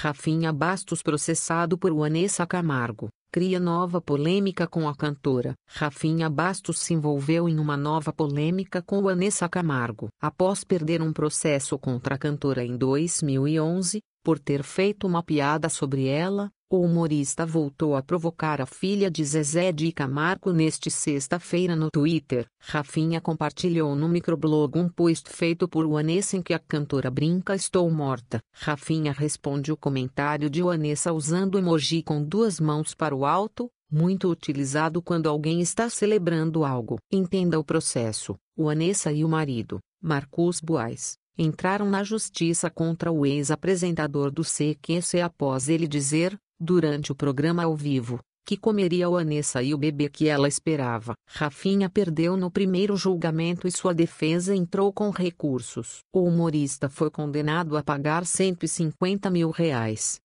Rafinha Bastos processado por Vanessa Camargo, cria nova polêmica com a cantora. Rafinha Bastos se envolveu em uma nova polêmica com Vanessa Camargo, após perder um processo contra a cantora em 2011, por ter feito uma piada sobre ela, o humorista voltou a provocar a filha de Zezé de Camargo neste sexta-feira no Twitter. Rafinha compartilhou no microblog um post feito por Juanessa em que a cantora brinca Estou morta. Rafinha responde o comentário de Juanessa usando emoji com duas mãos para o alto, muito utilizado quando alguém está celebrando algo. Entenda o processo. Juanessa e o marido, Marcos Buais, entraram na justiça contra o ex-apresentador do CQC após ele dizer, durante o programa ao vivo, que comeria o Anessa e o bebê que ela esperava. Rafinha perdeu no primeiro julgamento e sua defesa entrou com recursos. O humorista foi condenado a pagar 150 mil reais